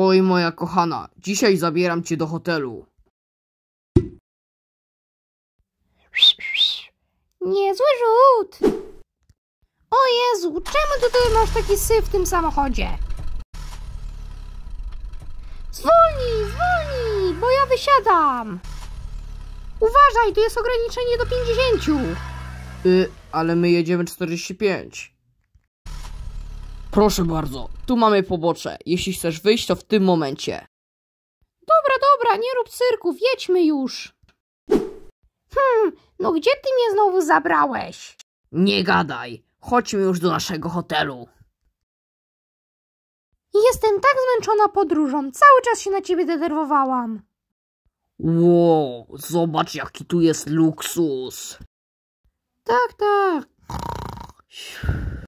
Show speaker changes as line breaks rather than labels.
Oj, moja kochana, dzisiaj zabieram cię do hotelu.
Niezły rzut!
O Jezu, czemu ty masz taki syf w tym samochodzie? Zwolnij, zwolnij, bo ja wysiadam! Uważaj, tu jest ograniczenie do 50!
Y, ale my jedziemy 45. Proszę bardzo, tu mamy pobocze. Jeśli chcesz wyjść, to w tym momencie.
Dobra, dobra, nie rób cyrku, jedźmy już. Hmm, no gdzie ty mnie znowu zabrałeś?
Nie gadaj,
chodźmy już do naszego hotelu.
Jestem tak zmęczona podróżą, cały czas się na ciebie denerwowałam.
Wow, zobacz jaki tu jest luksus.
Tak, tak,